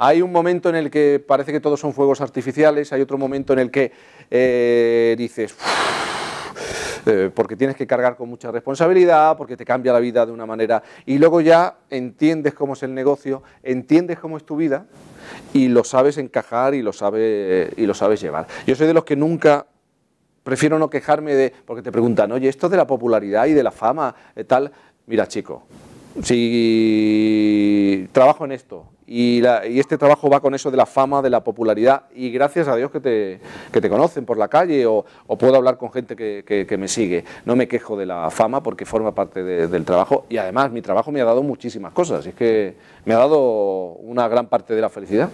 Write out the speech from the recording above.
Hay un momento en el que parece que todos son fuegos artificiales, hay otro momento en el que eh, dices... Eh, porque tienes que cargar con mucha responsabilidad, porque te cambia la vida de una manera. Y luego ya entiendes cómo es el negocio, entiendes cómo es tu vida y lo sabes encajar y lo, y lo sabes llevar. Yo soy de los que nunca prefiero no quejarme de, porque te preguntan, oye, esto de la popularidad y de la fama, eh, tal, mira chico, si trabajo en esto. Y, este trabajo va con eso de la fama, de la popularidad, y gracias a Dios que te, que te conocen por la calle o, puedo hablar con gente que, que, me sigue. No me quejo de la fama porque forma parte del trabajo y además mi trabajo me ha dado muchísimas cosas, y es que me ha dado una gran parte de la felicidad.